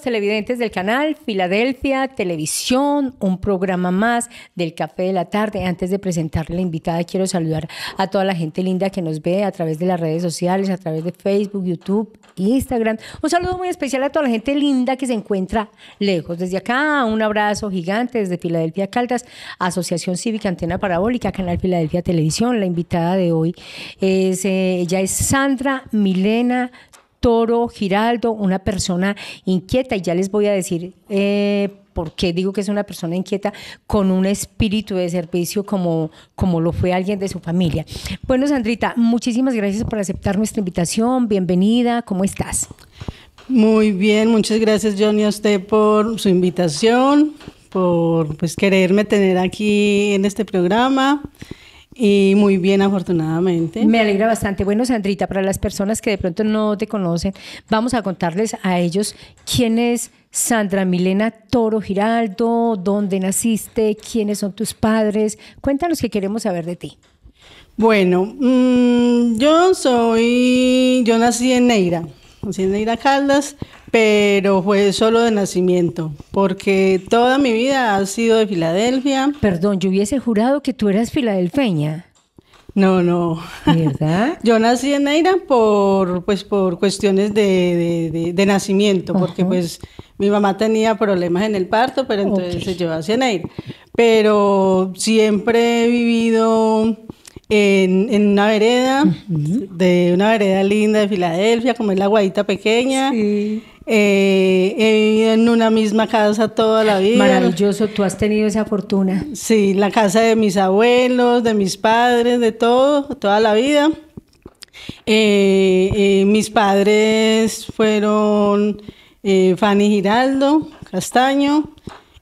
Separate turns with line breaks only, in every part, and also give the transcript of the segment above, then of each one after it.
televidentes del canal Filadelfia Televisión, un programa más del Café de la Tarde. Antes de a la invitada, quiero saludar a toda la gente linda que nos ve a través de las redes sociales, a través de Facebook, YouTube, Instagram. Un saludo muy especial a toda la gente linda que se encuentra lejos. Desde acá, un abrazo gigante desde Filadelfia Caldas, Asociación Cívica Antena Parabólica, Canal Filadelfia Televisión. La invitada de hoy es, eh, ella es Sandra Milena Toro Giraldo, una persona inquieta, y ya les voy a decir eh, por qué digo que es una persona inquieta, con un espíritu de servicio como, como lo fue alguien de su familia. Bueno, Sandrita, muchísimas gracias por aceptar nuestra invitación, bienvenida, ¿cómo estás?
Muy bien, muchas gracias Johnny a usted por su invitación, por pues quererme tener aquí en este programa. Y muy bien, afortunadamente. Me alegra
bastante. Bueno, Sandrita, para las personas que de pronto no te conocen, vamos a contarles a ellos quién es Sandra Milena Toro Giraldo, dónde naciste, quiénes son tus padres. Cuéntanos qué queremos saber de ti.
Bueno, mm, yo soy, yo nací en Neira, nací en Neira Caldas, pero fue solo de nacimiento, porque toda mi vida ha sido de Filadelfia. Perdón, yo hubiese jurado que tú eras filadelfeña. No, no. ¿Verdad? Yo nací en Neira por, pues, por cuestiones de, nacimiento, porque pues mi mamá tenía problemas en el parto, pero entonces se llevó hacia Neira. Pero siempre he vivido en, una vereda, de una vereda linda de Filadelfia, como es la Guadita pequeña. Eh, he vivido en una misma casa toda la vida. Maravilloso, tú has tenido esa fortuna. Sí, la casa de mis abuelos, de mis padres, de todo, toda la vida. Eh, eh, mis padres fueron Fanny Giraldo Castaño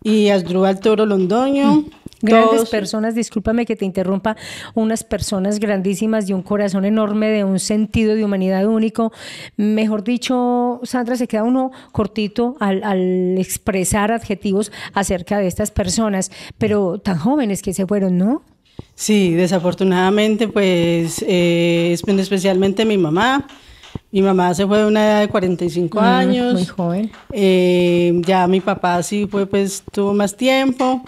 y Asdrúbal Toro Londoño. Mm.
Grandes personas, discúlpame que te interrumpa, unas personas grandísimas de un corazón enorme, de un sentido de humanidad único. Mejor dicho, Sandra, se queda uno cortito al, expresar adjetivos acerca de estas personas, pero tan jóvenes que se fueron, ¿no?
Sí, desafortunadamente, pues eh, especialmente mi mamá. Mi mamá se fue de una edad de 45 mm, años. Muy joven. Eh, ya mi papá sí fue, pues tuvo más tiempo.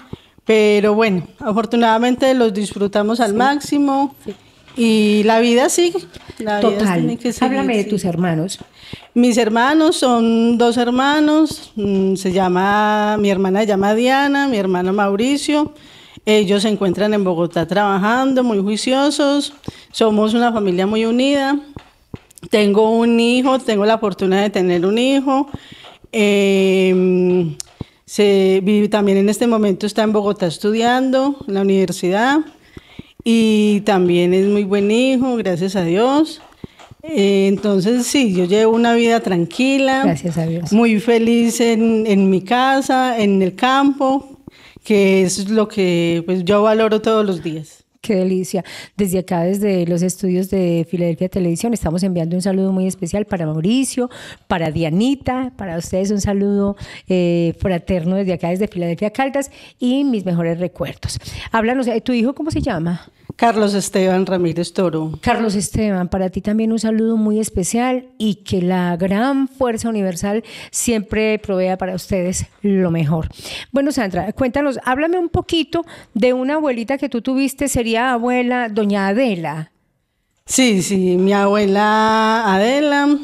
Pero bueno, afortunadamente los disfrutamos al máximo y la vida sigue. La Total. Háblame de tus hermanos. Mis hermanos son dos hermanos. Mm, se llama, mi hermana se llama Diana, mi hermano Mauricio. Ellos se encuentran en Bogotá trabajando, muy juiciosos. Somos una familia muy unida. Tengo un hijo, tengo la fortuna de tener un hijo. Eh, se vive también en este momento, está en Bogotá estudiando en la universidad y también es muy buen hijo, gracias a Dios. Eh, entonces, sí, yo llevo una vida tranquila, muy feliz en, en mi casa, en el campo, que es lo que pues, yo valoro todos los días. Qué delicia. Desde acá, desde los estudios de
Filadelfia Televisión, estamos enviando un saludo muy especial para Mauricio, para Dianita, para ustedes un saludo eh, fraterno desde acá, desde Filadelfia Caldas y mis mejores recuerdos.
Háblanos, eh, ¿tu hijo cómo se llama? Carlos Esteban Ramírez Toro. Carlos Esteban,
para ti también un saludo muy especial y que la gran fuerza universal siempre provea para ustedes lo mejor. Bueno, Sandra, cuéntanos, háblame un poquito de una abuelita que tú tuviste, sería abuela, doña Adela.
Sí, sí, mi abuela Adela.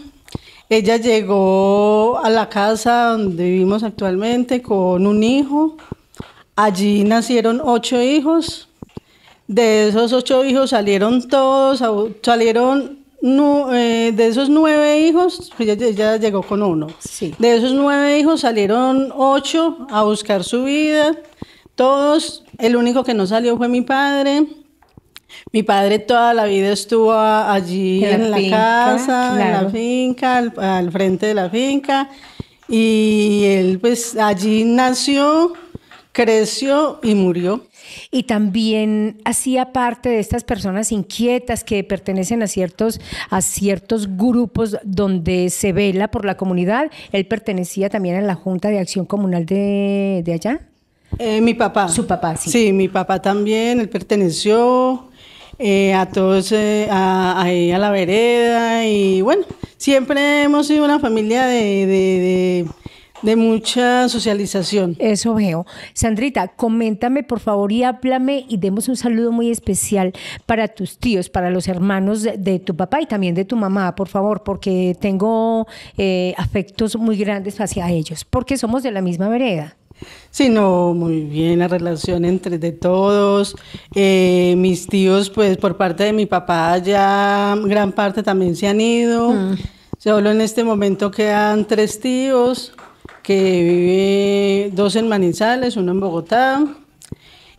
Ella llegó a la casa donde vivimos actualmente con un hijo. Allí nacieron ocho hijos. De esos ocho hijos salieron todos, salieron eh, de esos nueve hijos, pues ella, ella llegó con uno. Sí. De esos nueve hijos salieron ocho a buscar su vida. Todos, el único que no salió fue mi padre. Mi padre toda la vida estuvo allí en, la, casa, en la finca, al, frente de la finca. Y él pues allí nació, creció y murió.
Y también hacía parte de estas personas inquietas que pertenecen a ciertos, a ciertos grupos donde se vela por la comunidad. Él pertenecía también a la Junta de Acción Comunal de, allá.
Eh, mi papá. Su papá, sí. Sí, mi papá también, él perteneció eh, a todos eh, a, ahí a la vereda y bueno, siempre hemos sido una familia de, de, de mucha socialización. Eso veo. Sandrita, coméntame por favor
y háblame y demos un saludo muy especial para tus tíos, para los hermanos de, tu papá y también de tu mamá, por favor, porque tengo eh, afectos muy grandes hacia
ellos, porque somos de la misma vereda sino muy bien la relación entre de todos. Eh, mis tíos, pues por parte de mi papá, ya gran parte también se han ido. Mm. Solo en este momento quedan tres tíos, que viven dos en Manizales, uno en Bogotá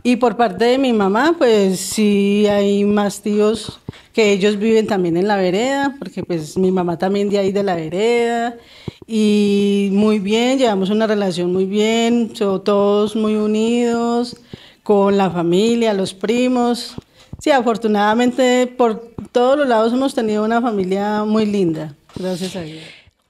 y por parte de mi mamá, pues sí hay más tíos que ellos viven también en la vereda, porque pues mi mamá también de ahí de la vereda. Y muy bien, llevamos una relación muy bien, todos muy unidos, con la familia, los primos. Sí, afortunadamente por todos los lados hemos tenido una familia muy linda, gracias a Dios.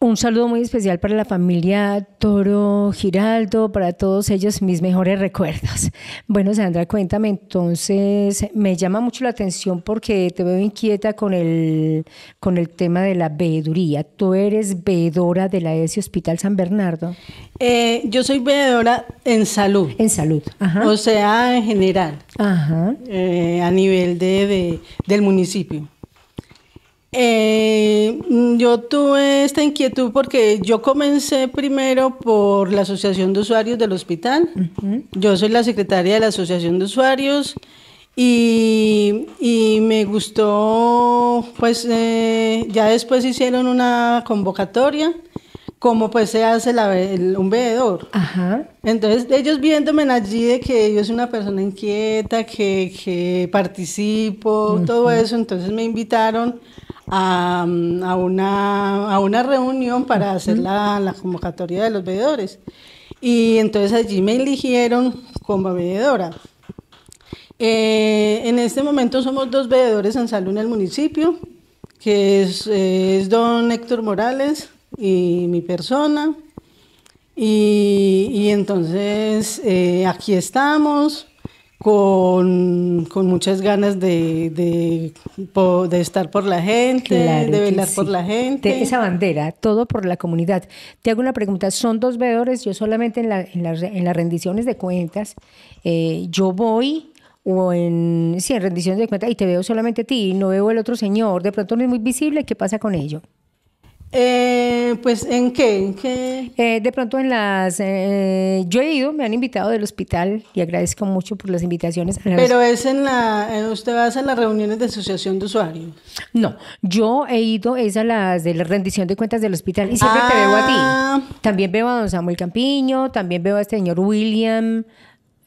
Un saludo muy especial para la familia
Toro Giraldo, para todos ellos mis mejores recuerdos. Bueno, Sandra, cuéntame entonces, me llama mucho la atención porque te veo inquieta con el, con el tema de la veeduría. ¿Tú eres veedora de la ESI Hospital San Bernardo?
Eh, yo soy veedora en salud. En salud, ajá. O sea, en general. Ajá. Eh, a nivel de, del municipio. Eh, mm, yo tuve esta inquietud porque yo comencé primero por la Asociación de Usuarios del Hospital. Yo soy la secretaria de la Asociación de Usuarios y, me gustó, pues eh, ya después hicieron una convocatoria como pues se hace la, un veedor. Ajá. Entonces ellos viéndome allí de que yo soy una persona inquieta, que, participo, todo eso, entonces me invitaron a, una, a una reunión para hacer la, convocatoria de los veedores. Y entonces allí me eligieron como veedora. Eh, en este momento somos dos veedores en salud en el municipio, que es, eh, don Héctor Morales y mi persona. Y, entonces eh, aquí estamos con, muchas ganas de, de, estar por la
gente, de velar por la gente. esa bandera, todo por la comunidad. Te hago una pregunta, son dos veedores, yo solamente en, la, en, las rendiciones de cuentas, eh, yo voy o en, sí, en rendiciones de cuentas y te veo solamente a ti, no veo el otro señor, de pronto no es muy visible, ¿qué pasa con ello?
Eh, pues en qué, ¿En qué? Eh, de
pronto en las, eh, yo he ido, me han invitado del hospital y agradezco mucho por las invitaciones.
Pero es en la, eh, usted va a hacer las reuniones de asociación de usuarios.
No, yo he ido es a las de la rendición de cuentas del hospital y siempre te veo a ti. Ah. También veo a don Samuel Campiño, también veo a este señor William.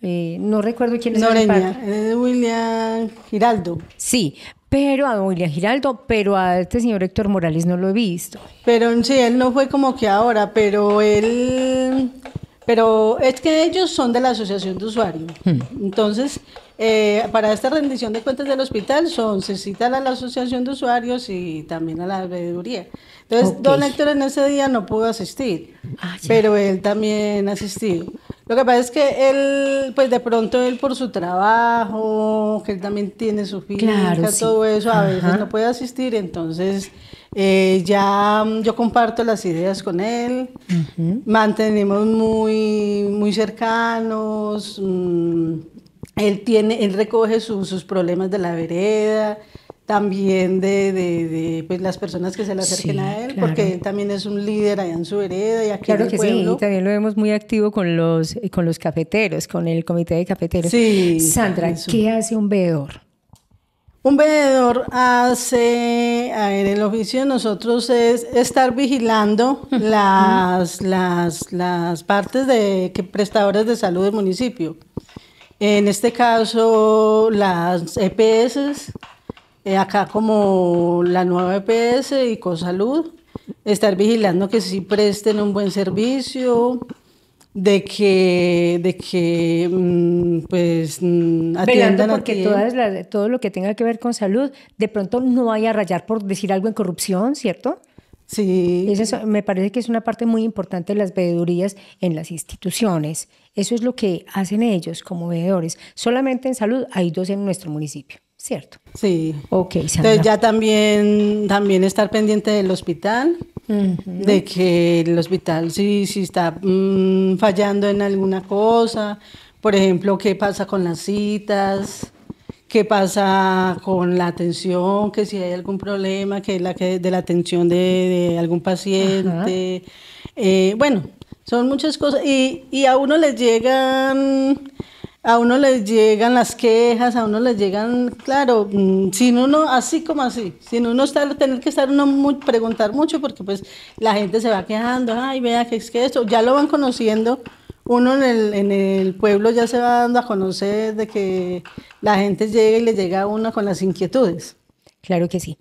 no recuerdo quién es Noreña, el William Giraldo. Sí, pero a William Giraldo, pero
a este señor Héctor Morales no lo he visto. Pero sí, él no fue como que ahora, pero él... Pero es que ellos son de la Asociación de Usuarios. Hmm. Entonces, eh, para esta rendición de cuentas del hospital son, se citan a la Asociación de Usuarios y también a la veeduría. Entonces, don Héctor en ese día no pudo asistir, ah, pero él también asistió. Lo que pasa es que él, pues de pronto él por su trabajo, que él también tiene su finca, todo eso, a veces no puede asistir, entonces eh, ya mm, yo comparto las ideas con él, mantenemos muy, muy cercanos, mm, él tiene, él recoge sus problemas de la vereda, también de, pues, las personas que se le acerquen a él, porque él también es un líder allá en su hereda y aquí claro en el que Sí,
también lo vemos muy activo con los, eh, con los cafeteros, con el comité de cafeteros. Sí, Sandra,
¿qué hace un veedor? Un veedor hace, en el oficio de nosotros es estar vigilando las, las, partes de prestadores de salud del municipio. En este caso, las EPS, eh, acá como la nueva EPS y con salud, estar vigilando que sí presten un buen servicio, de que, de que mm, pues mm, atiendan porque todas
las, todo lo que tenga que ver con salud, de pronto no vaya a rayar por decir algo en corrupción, ¿cierto? Sí. me parece que es una parte muy importante de las veedurías en las instituciones. Eso es lo que hacen ellos como veedores. Solamente
en salud hay dos en nuestro municipio. ¿cierto?
Sí. Ok, Entonces ya
también, también estar pendiente del hospital, de que el hospital sí, sí está mm, fallando en alguna cosa, por ejemplo, qué pasa con las citas, qué pasa con la atención, que si hay algún problema, que la que de la atención de, algún paciente. Eh, bueno, son muchas cosas. Y, y a uno le llegan a uno les llegan las quejas, a uno les llegan, claro, mm, sin uno, así como así, sin uno está tener que estar uno muy, preguntar mucho porque pues la gente se va quejando, ay, vea que es que esto, ya lo van conociendo, uno en el, en el pueblo ya se va dando a conocer de que la gente llega y le llega a uno con las inquietudes. Claro que sí.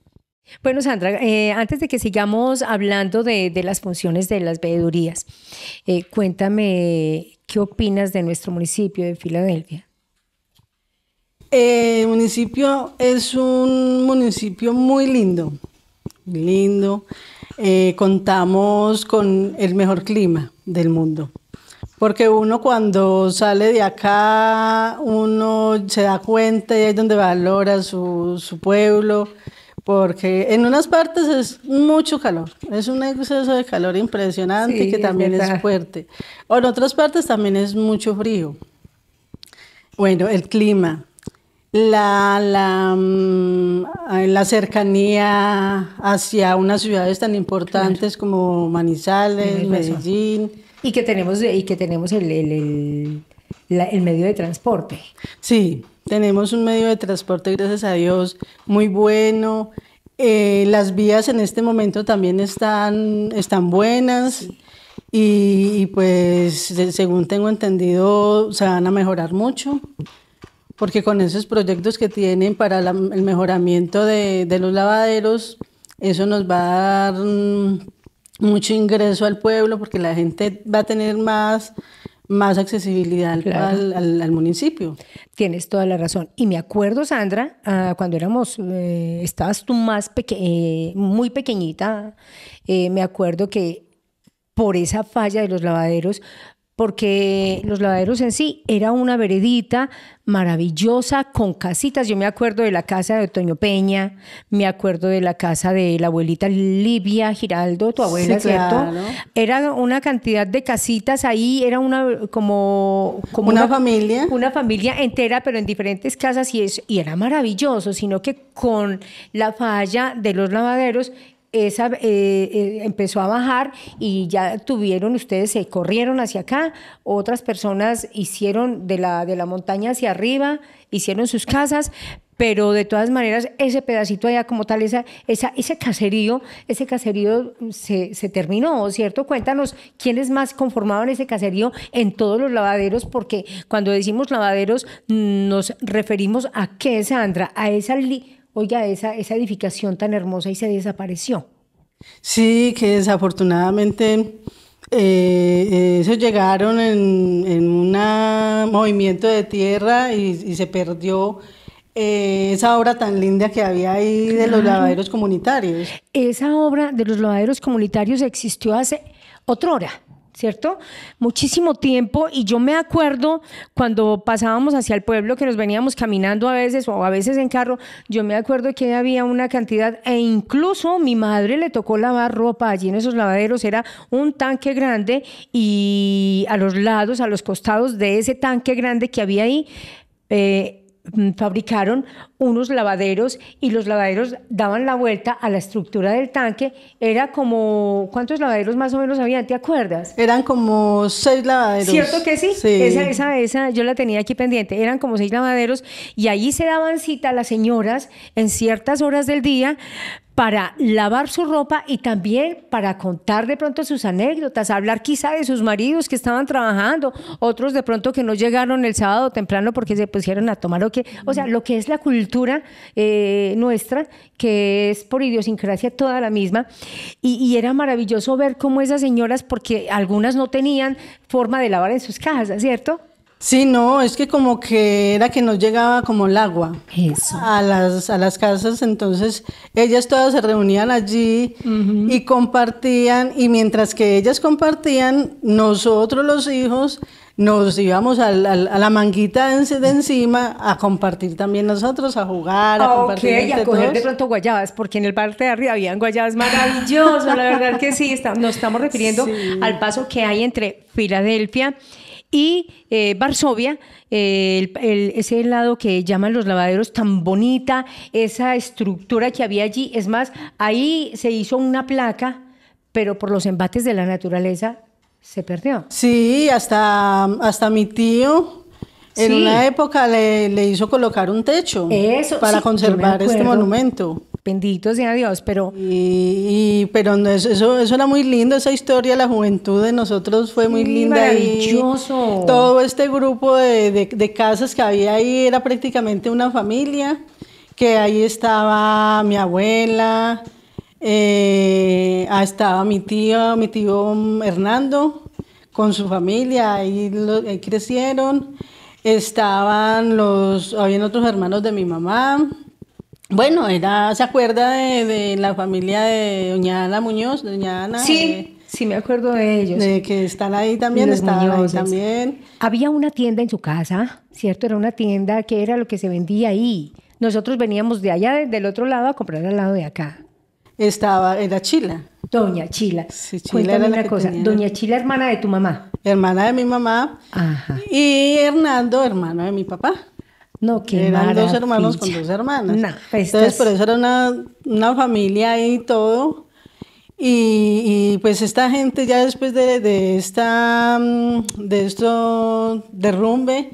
Bueno,
Sandra, eh, antes de que sigamos hablando de, las funciones de las veedurías, eh, cuéntame qué opinas de nuestro municipio de Filadelfia.
Eh, el municipio es un municipio muy lindo, lindo. contamos con el mejor clima del mundo, porque uno cuando sale de acá, uno se da cuenta y es donde valora su, su pueblo porque en unas partes es mucho calor, es un exceso de calor impresionante y que también es, fuerte, en otras partes también es mucho frío. Bueno, el clima, la, la, mm, la cercanía hacia unas ciudades tan importantes como Manizales, Medellín. Y que tenemos, y que tenemos el, el, el medio de transporte. Sí, tenemos un medio de transporte, gracias a Dios, muy bueno. Eh, las vías en este momento también están, están buenas y, pues según tengo entendido se van a mejorar mucho porque con esos proyectos que tienen para el mejoramiento de, de, los lavaderos, eso nos va a dar mm, mucho ingreso al pueblo porque la gente va a tener más más accesibilidad al, municipio. Tienes toda
la razón. Y me acuerdo, Sandra, ah, cuando éramos, eh, estabas tú más eh, muy pequeñita, eh, me acuerdo que por esa falla de los lavaderos porque los lavaderos en sí era una veredita maravillosa con casitas. Yo me acuerdo de la casa de Toño Peña, me acuerdo de la casa de la abuelita Livia Giraldo, tu abuela, ¿cierto? Era una cantidad de casitas ahí, era una como, como una, familia. Una familia entera, pero en diferentes casas y, eso, y era maravilloso, sino que con la falla de los lavaderos esa, eh, eh, empezó a bajar y ya tuvieron ustedes, se corrieron hacia acá, otras personas hicieron de la, de la montaña hacia arriba, hicieron sus casas, pero de todas maneras ese pedacito allá como tal, esa, esa, ese caserío, ese caserío se, terminó, ¿cierto? Cuéntanos quiénes más conformaban ese caserío en todos los lavaderos, porque cuando decimos lavaderos nos referimos a qué, Sandra, a esa oiga, esa, esa edificación tan hermosa y se
desapareció. Sí, que desafortunadamente eh, llegaron en, un movimiento de tierra y, se perdió eh, esa obra tan linda que había ahí de los lavaderos comunitarios.
Esa obra de los lavaderos comunitarios existió hace otra hora ¿cierto? Muchísimo tiempo y yo me acuerdo cuando pasábamos hacia el pueblo que nos veníamos caminando a veces o a veces en carro, yo me acuerdo que había una cantidad e incluso mi madre le tocó lavar ropa allí en esos lavaderos, era un tanque grande y a los lados, a los costados de ese tanque grande que había ahí, eh, Mm, fabricaron unos lavaderos y los lavaderos daban la vuelta a la estructura del tanque. Era como, ¿cuántos lavaderos más o menos había? ¿Te acuerdas? Eran como
seis lavaderos. ¿Cierto que sí? sí. Esa, esa,
esa, yo la tenía aquí pendiente. Eran como seis lavaderos y allí se daban cita a las señoras en ciertas horas del día para lavar su ropa y también para contar de pronto sus anécdotas, hablar quizá de sus maridos que estaban trabajando, otros de pronto que no llegaron el sábado temprano porque se pusieron a tomar o que, o sea, lo que es la cultura eh, nuestra, que es por idiosincrasia toda la misma, y, y, era maravilloso ver cómo esas señoras, porque algunas no tenían
forma de lavar en sus casas, ¿cierto? Sí, no, es que como que era que no llegaba como el agua A, las, a las casas, entonces ellas todas se reunían allí y compartían, y mientras que ellas compartían, nosotros los hijos nos íbamos a, la, a la manguita de, encima a compartir también nosotros, a jugar, a compartir. y a coger de pronto
guayabas, porque en el parte de arriba habían guayabas maravillosas, la verdad que sí, está, nos estamos refiriendo al paso que hay entre Filadelfia y eh, Varsovia, eh, ese lado que llaman los lavaderos tan bonita, esa estructura que había allí, es más, ahí se hizo una placa, pero por los embates de la naturaleza se perdió.
Sí, hasta, hasta mi tío. En una época le, hizo colocar un techo para conservar este monumento. Bendito sea Dios, pero... Y, pero eso, eso era muy lindo, esa historia, la juventud de nosotros fue muy linda. Maravilloso. todo este grupo de, casas que había ahí era prácticamente una familia, que ahí estaba mi abuela, eh, estaba mi tío, mi tío Hernando, con su familia, ahí, ahí crecieron. Estaban los, habían otros hermanos de mi mamá, bueno, era, ¿se acuerda de, la familia de doña Ana Muñoz? Doña Ana. Sí, sí me acuerdo de ellos. De que están ahí
también, ahí también. Había una tienda en su casa, ¿cierto? Era una tienda que era lo que se vendía ahí. Nosotros veníamos de allá, del otro lado, a comprar al lado de acá.
Estaba, era Chila. Doña Chila. Sí, Chila Cuéntame una cosa. Doña Chila, hermana de tu mamá. Hermana de mi mamá. Ajá. Y Hernando, hermano de mi papá. No, que Eran dos hermanos con dos hermanas. Pues, Entonces, por eso era una, una familia y todo. Y, pues esta gente ya después de, de esta mm, de esto derrumbe,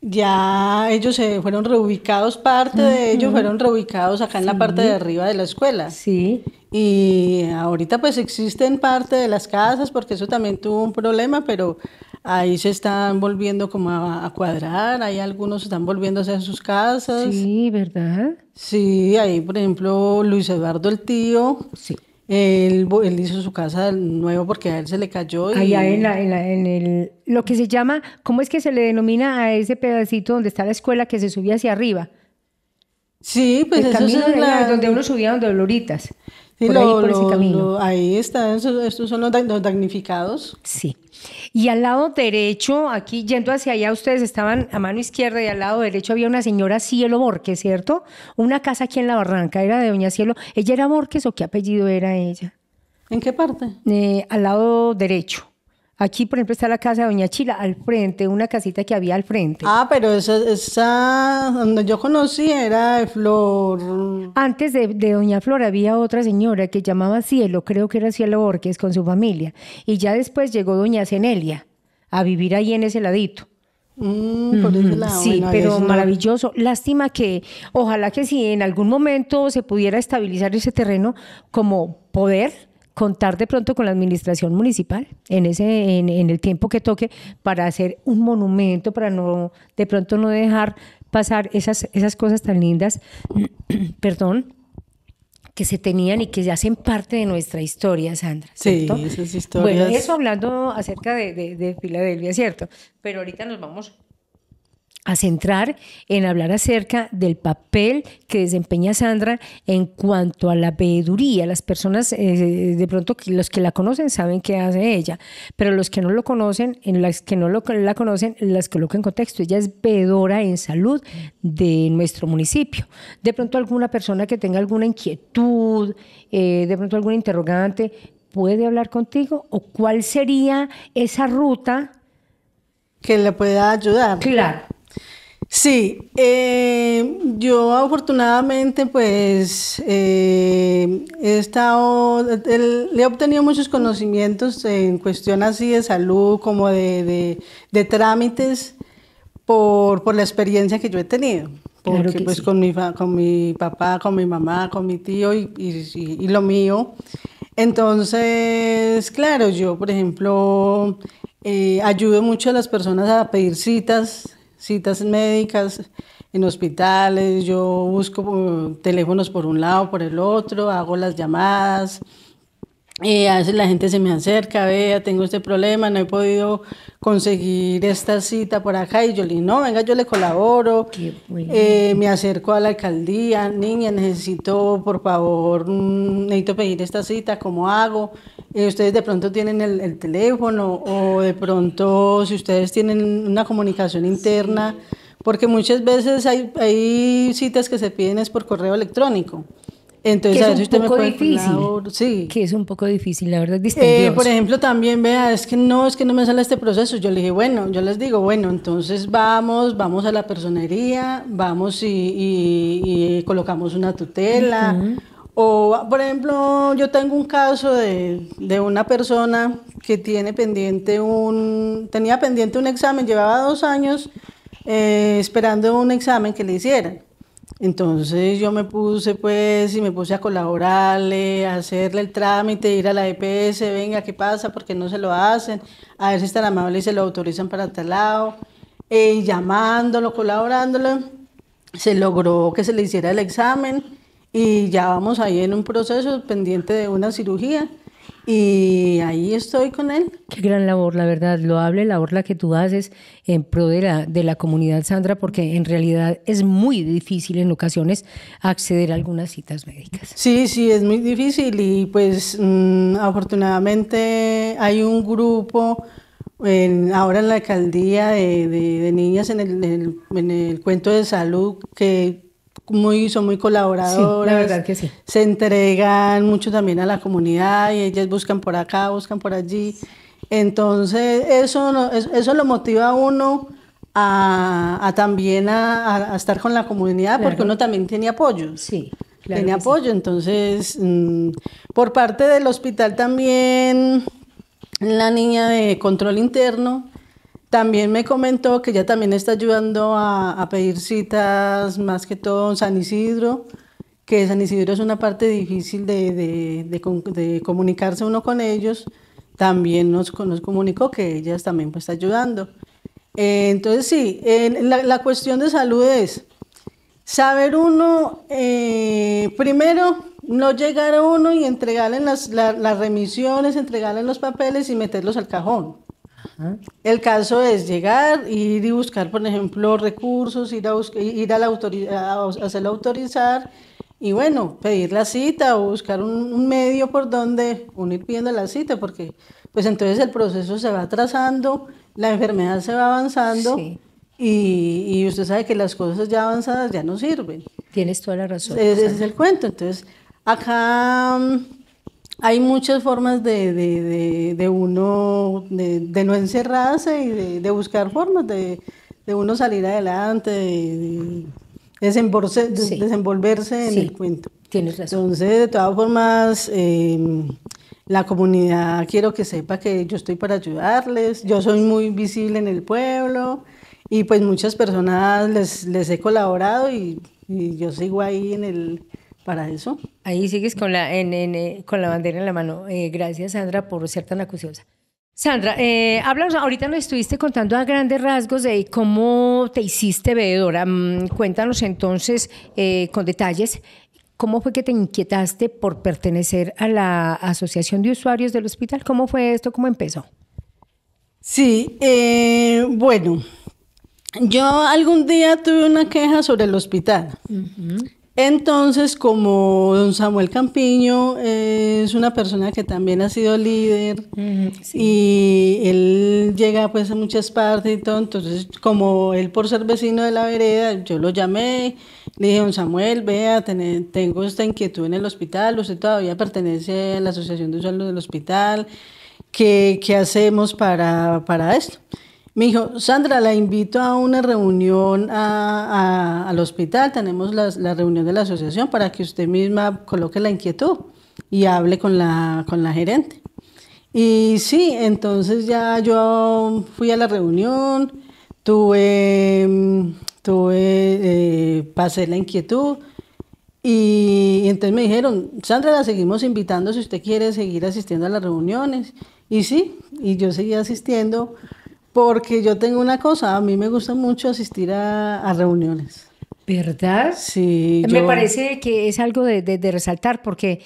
ya ellos se fueron reubicados, parte de ellos fueron reubicados acá en la parte de arriba de la escuela. Sí. Y ahorita pues existen parte de las casas, porque eso también tuvo un problema, pero ahí se están volviendo como a, cuadrar, ahí algunos están volviéndose a sus casas. Sí, ¿verdad? Sí, ahí por ejemplo Luis Eduardo el tío. Sí. Él, hizo su casa nuevo porque a él se le cayó. Y... Allá en, la, en,
el, lo que se llama, ¿cómo es que se le denomina a ese pedacito donde está la escuela que se subía hacia
arriba? Sí, pues eso es donde uno subía donde Loritas. por ahí, por ese camino. ahí están, estos son los, damnificados. Sí.
Y al lado derecho, aquí yendo hacia allá, ustedes estaban a mano izquierda y al lado derecho había una señora Cielo Borges, ¿cierto? Una casa aquí en la barranca, era de Doña Cielo. ¿Ella era Borges o qué apellido era ella? ¿En qué parte? Eh, al lado derecho. Aquí, por ejemplo, está la casa de Doña Chila, al frente, una casita que había al frente. Ah, pero esa, esa donde yo conocí era de Flor. Antes de, Doña Flor había otra señora que llamaba Cielo, creo que era Cielo Orques, con su familia. Y ya después llegó Doña Cenelia a vivir ahí en ese ladito. Mm, sí, pero maravilloso. Lástima que, ojalá que si en algún momento se pudiera estabilizar ese terreno como poder, contar de pronto con la administración municipal en, ese, en, el tiempo que toque para hacer un monumento, para no de pronto no dejar pasar esas, esas cosas tan lindas, perdón, que se tenían y que ya hacen parte de nuestra historia, Sandra. Sí, esas historias. Bueno, eso hablando acerca de, de Filadelfia, ¿cierto? Pero ahorita nos vamos a centrar en hablar acerca del papel que desempeña Sandra en cuanto a la veeduría. Las personas, eh, de pronto, los que la conocen saben qué hace ella, pero los que no lo conocen, en las que no lo, la conocen, las coloco en contexto. Ella es veedora en salud de nuestro municipio. De pronto, alguna persona que tenga alguna inquietud, eh, de pronto, algún interrogante, puede hablar contigo o cuál sería esa ruta
que le pueda ayudar. Claro. Sí, eh, yo afortunadamente pues eh, he estado, he obtenido muchos conocimientos en cuestión así de salud como de, de, trámites por, la experiencia que yo he tenido.
Porque pues con,
mi con mi papá, con mi mamá, con mi tío y, lo mío. Entonces, claro, yo por ejemplo eh, ayudo mucho a las personas a pedir citas citas médicas en hospitales, yo busco mm, teléfonos por un lado, por el otro, hago las llamadas, eh, a veces la gente se me acerca, vea, tengo este problema, no he podido conseguir esta cita por acá. Y yo le digo, no, venga, yo le colaboro. Eh, me acerco a la alcaldía, niña, necesito, por favor, mm, necesito pedir esta cita, ¿cómo hago? Eh, ustedes de pronto tienen el, teléfono o de pronto si ustedes tienen una comunicación interna, porque muchas veces hay, hay citas que se piden es por correo electrónico. Entonces, a es usted me difícil.
sí. Que es un poco difícil, la verdad, es eh, por ejemplo,
también, vea, es que no, es que no me sale este proceso. Yo le dije, bueno, yo les digo, bueno, entonces vamos, vamos a la personería, vamos y, colocamos una tutela. O, por ejemplo, yo tengo un caso de, una persona que tiene pendiente un, tenía pendiente un examen, llevaba dos años eh, esperando un examen que le hicieran. Entonces yo me puse pues y me puse a colaborarle, a hacerle el trámite, ir a la EPS, venga, ¿qué pasa? ¿Por qué no se lo hacen? A ver si están amables y se lo autorizan para tal lado. Eh, y llamándolo, colaborándolo, se logró que se le hiciera el examen y ya vamos ahí en un proceso pendiente de una cirugía y ahí estoy con él.
Qué gran labor, la verdad, Lo labor la que tú haces en pro de la, de la comunidad, Sandra, porque en realidad es
muy difícil en ocasiones acceder a algunas citas médicas. Sí, sí, es muy difícil y pues mm, afortunadamente hay un grupo en, ahora en la alcaldía de, niñas en, el, en el cuento de salud que muy, son muy colaboradoras. la verdad que sí. Se entregan mucho también a la comunidad y ellas buscan por acá, buscan por allí. Entonces, eso, eso lo motiva a uno a, también a, estar con la comunidad porque uno también tiene apoyo. Sí. Claro tiene apoyo, entonces, mm, por parte del hospital también, la niña de control interno también me comentó que ella también está ayudando a, pedir citas más que todo en San Isidro, que San Isidro es una parte difícil de, comunicarse uno con ellos. También nos, comunicó que ella también pues, está ayudando. Eh, entonces sí, la, cuestión de salud es saber uno, eh, primero, no llegar a uno y entregarle las remisiones, entregarle los papeles y meterlos al cajón el caso es llegar, ir y buscar, por ejemplo, recursos, ir a, ir a, la a hacerlo autorizar y bueno, pedir la cita o buscar un, medio por donde uno ir pidiendo la cita, porque pues entonces el proceso se va atrasando, la enfermedad se va avanzando y, usted sabe que las cosas ya avanzadas ya no sirven. Tienes toda la razón. ese es el cuento. Entonces, acá mm, hay muchas formas de, uno, de, no encerrarse y de, buscar formas de, uno salir adelante, de, desenvolverse, en el cuento. Tienes razón. Entonces, de todas formas, em, la comunidad quiero que sepa que yo estoy para ayudarles, yo soy muy visible en el pueblo y pues muchas personas les, les he colaborado y yo sigo ahí en el para eso.
Ahí sigues con la, en, eh, con la bandera en la mano. Eh, gracias, Sandra, por ser tan acuciosa. Sandra, eh, háblanos, ahorita nos estuviste contando a grandes rasgos de cómo te hiciste veedora. Mm, cuéntanos entonces eh, con detalles cómo fue que te inquietaste por pertenecer a la Asociación de Usuarios del Hospital. ¿Cómo fue esto? ¿Cómo empezó? Sí,
bueno, yo algún día tuve una queja sobre el hospital. Entonces, como don Samuel Campiño es una persona que también ha sido líder y él llega pues a muchas partes y todo, entonces como él por ser vecino de la vereda, yo lo llamé, le dije, don Samuel, vea, tengo esta inquietud en el hospital, usted todavía pertenece a la Asociación de Salud del Hospital, ¿qué, hacemos para, para esto? Me dijo, Sandra, la invito a una reunión al hospital, tenemos la, reunión de la asociación para que usted misma coloque la inquietud y hable con la, con la gerente. Y sí, entonces ya yo fui a la reunión, tuve, mm, tuve eh, pasé la inquietud y, y entonces me dijeron, Sandra, la seguimos invitando si usted quiere seguir asistiendo a las reuniones. Y sí, y yo seguí asistiendo porque yo tengo una cosa, a mí me gusta mucho asistir a, reuniones. ¿Verdad? Sí. Me parece que es algo de, resaltar porque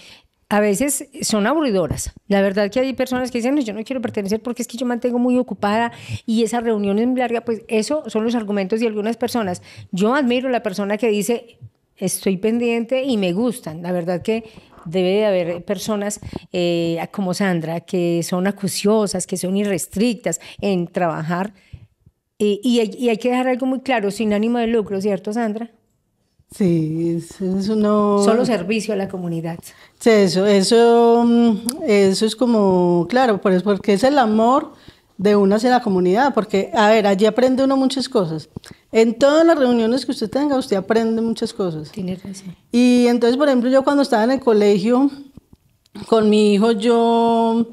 a veces
son aburridoras. La verdad que hay personas que dicen, yo no quiero pertenecer porque es que yo mantengo muy ocupada y esa reunión es larga. Pues eso son los argumentos de algunas personas. Yo admiro la persona que dice, estoy pendiente y me gustan. La verdad que debe de haber personas eh, como Sandra que son acuciosas, que son irrestrictas en
trabajar.
Eh, y, hay, que dejar algo muy claro, sin ánimo de lucro, ¿cierto, Sandra?
Sí, es uno... Solo
servicio a la comunidad.
Sí, eso, eso, mm, eso es como, claro, porque es el amor de unas hacia la comunidad, porque, a ver, allí aprende uno muchas cosas. En todas las reuniones que usted tenga, usted aprende muchas cosas. Tiene razón. Y entonces, por ejemplo, yo cuando estaba en el colegio con mi hijo, yo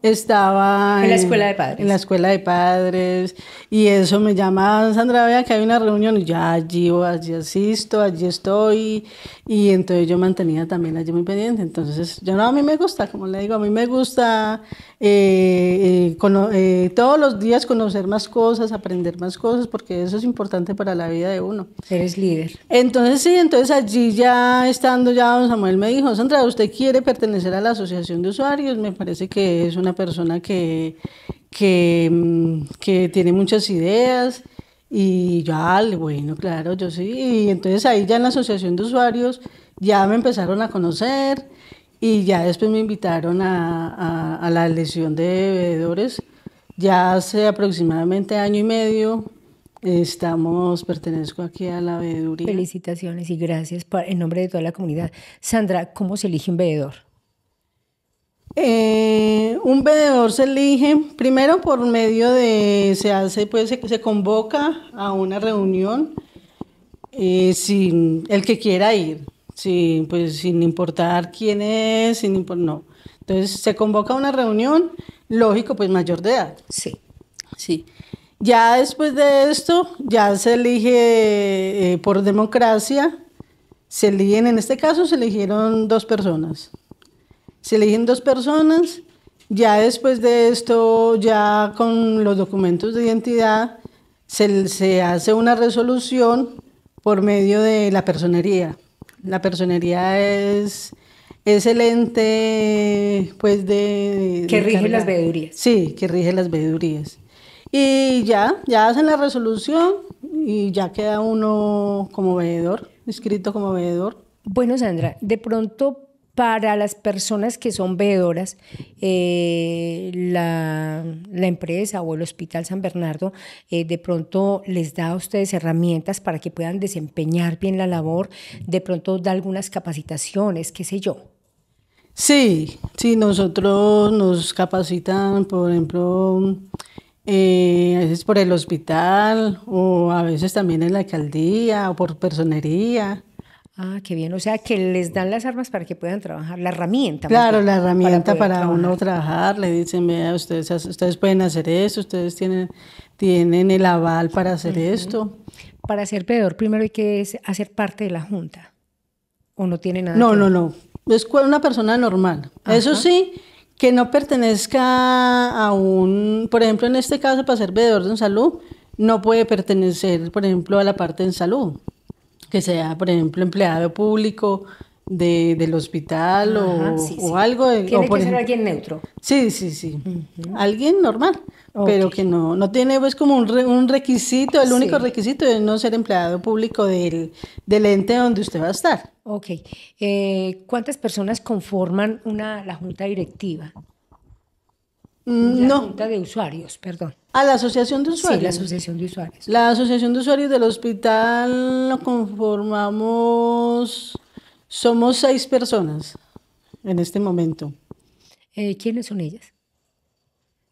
estaba en la escuela de padres. En la escuela de padres. Y eso me llamaba, Sandra, vea que hay una reunión. Y yo allí, allí asisto, allí estoy. Y entonces yo mantenía también allí muy pendiente. Entonces, yo no, a mí me gusta, como le digo, a mí me gusta eh, eh, eh, todos los días conocer más cosas, aprender más cosas, porque eso es importante para la vida de uno. Eres líder. Entonces, sí, entonces allí ya estando ya, don Samuel me dijo, Sandra, ¿usted quiere pertenecer a la Asociación de Usuarios? Me parece que es una una persona que, mm, que, tiene muchas ideas y yo, bueno, claro, yo sí. Y entonces ahí ya en la asociación de usuarios ya me empezaron a conocer y ya después me invitaron a, a, la elección de bebedores. Ya hace aproximadamente año y medio Estamos, pertenezco aquí a la veeduría.
Felicitaciones y gracias en nombre de toda la comunidad. Sandra, ¿cómo se elige un veedor?
Eh, un vendedor se elige primero por medio de, se hace, pues se, convoca a una reunión eh, sin el que quiera ir, sin, pues, sin importar quién es, sin no. Entonces se convoca a una reunión, lógico, pues mayor de edad. Sí. Sí. Ya después de esto, ya se elige eh, por democracia, se eligen, en este caso se eligieron dos personas. Se eligen dos personas, ya después de esto, ya con los documentos de identidad, se, hace una resolución por medio de la personería. La personería es, es el ente pues de... Que rige las veedurías. Sí, que rige las veedurías. Y ya, ya hacen la resolución y ya queda uno como veedor, inscrito como veedor. Bueno, Sandra, de pronto para las personas que
son veedoras, eh, la, empresa o el Hospital San Bernardo eh, de pronto les da a ustedes herramientas para que puedan desempeñar bien la labor, de pronto da algunas capacitaciones, qué sé yo.
Sí, sí, nosotros nos capacitan, por ejemplo, eh, a veces por el hospital o a veces también en la alcaldía o por personería.
Ah, qué bien. O sea, que les dan las
armas para que puedan trabajar, la herramienta. Claro, la herramienta para, uno trabajar. Le dicen, vea, ustedes, ustedes pueden hacer esto, ustedes tienen, tienen el aval para hacer esto. Para ser veedor, primero hay que hacer
parte de la junta. ¿O no tiene nada? No, no,
no. Es una persona normal. Eso sí, que no pertenezca a un. Por ejemplo, en este caso, para ser de un salud, no puede pertenecer, por ejemplo, a la parte en salud que sea, por ejemplo, empleado público de, del hospital o, algo. tiene o por que ser alguien neutro. Sí, sí, sí. Alguien normal, pero que no, no tiene pues como un, un requisito, el único requisito es no ser empleado público del, ente donde usted va a estar. Ok. Eh, ¿Cuántas personas conforman una, la junta
directiva?
Mm, la junta
de usuarios,
perdón. A la Asociación de Usuarios. Sí, la Asociación de Usuarios. La Asociación de Usuarios del hospital lo conformamos, somos seis personas en este momento. Eh, ¿Quiénes son ellas?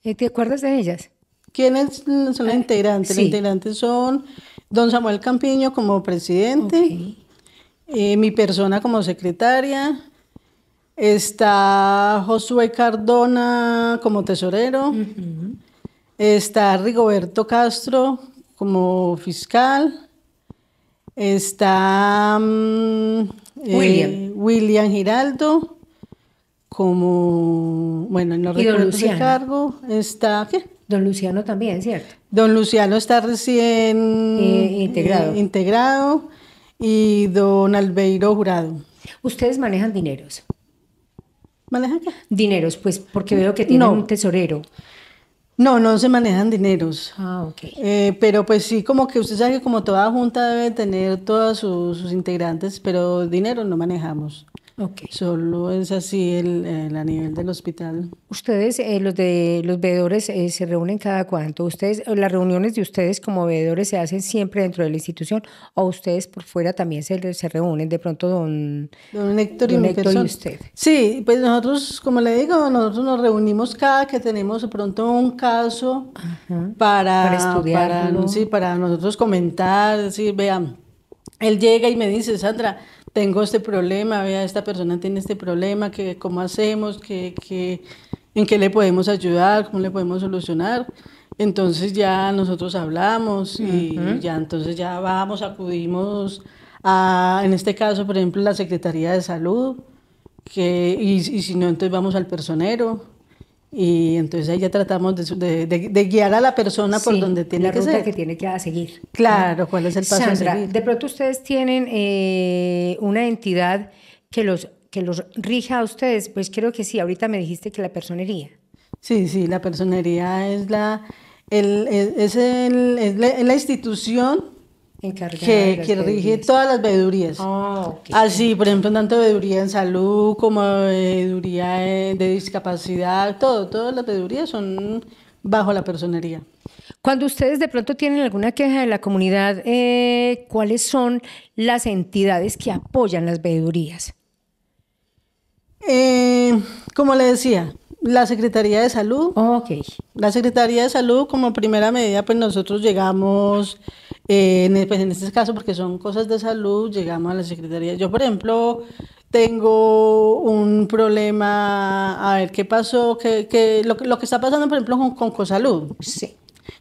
Eh, ¿Te acuerdas de ellas? ¿Quiénes son los ah, integrantes? Sí. integrantes son don Samuel Campiño como presidente, eh, mi persona como secretaria, está Josué Cardona como tesorero. Está Rigoberto Castro como fiscal. Está mm, eh, William. William Giraldo como, bueno, no recuerdo el cargo. Está, Don Luciano también, ¿cierto? Don Luciano está recién eh, integrado. Eh, integrado y don Albeiro Jurado. ¿Ustedes manejan dineros? ¿Manejan qué? Dineros, pues porque veo que tienen un tesorero. No, no se manejan dineros. Ah, ok. Eh, pero pues sí, como que usted sabe que como toda junta debe tener todos sus, sus integrantes, pero dinero no manejamos. Solo es así el, a nivel del hospital.
Ustedes, eh, los de los veedores, eh, se reúnen cada cuánto. Ustedes, eh, las reuniones de ustedes como veedores se hacen siempre dentro de la institución o ustedes por fuera también se, se reúnen de pronto don,
don Héctor, y, usted. Sí, pues nosotros, como le digo, nosotros nos reunimos cada que tenemos de pronto un caso para, estudiar Para, sí, para nosotros comentar, sí, vean. Él llega y me dice, Sandra, tengo este problema, vea, esta persona tiene este problema, ¿cómo hacemos? Que, ¿En qué le podemos ayudar? ¿Cómo le podemos solucionar? Entonces ya nosotros hablamos y ya entonces ya vamos, acudimos a, en este caso, por ejemplo, la Secretaría de Salud, que, y, y si no, entonces vamos al personero y entonces ahí ya tratamos de, guiar a la persona por donde tiene la que ruta que tiene que seguir. Claro, ¿cuál es el paso Sandra,
De pronto ustedes tienen eh, una entidad que los que los rija a ustedes, pues creo que sí.
Ahorita me dijiste que la personería. Sí, sí, la personería es la el, es, el, es la institución que, rige todas las veedurías. Ah, Así, por ejemplo, tanto veeduría en salud como veeduría de discapacidad, todo, todas las veedurías son bajo la personería.
Cuando ustedes de pronto tienen alguna queja de la comunidad, eh, ¿cuáles son las entidades que apoyan las veedurías?
Eh, como le decía, la Secretaría de Salud. Ok. La Secretaría de Salud, como primera medida, pues nosotros llegamos, eh, en, pues en este caso, porque son cosas de salud, llegamos a la Secretaría. Yo, por ejemplo, tengo un problema, a ver, ¿qué pasó? ¿Qué, lo, lo, que está pasando, por ejemplo, con, con Cosalud. Sí.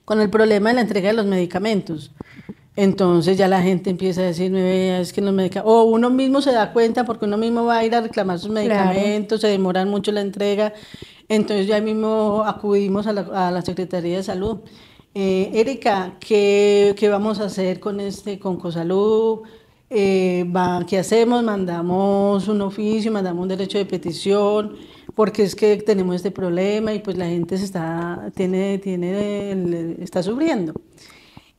Con el problema de la entrega de los medicamentos. Entonces ya la gente empieza a decir, es que o uno mismo se da cuenta porque uno mismo va a ir a reclamar sus medicamentos, se demoran mucho la entrega entonces ya mismo acudimos a la, Secretaría de Salud. Eh, Erika, ¿qué, vamos a hacer con este, con Cosalud? Eh, ¿Qué hacemos? Mandamos un oficio, mandamos un derecho de petición, porque es que tenemos este problema y pues la gente se está, tiene, tiene, está sufriendo.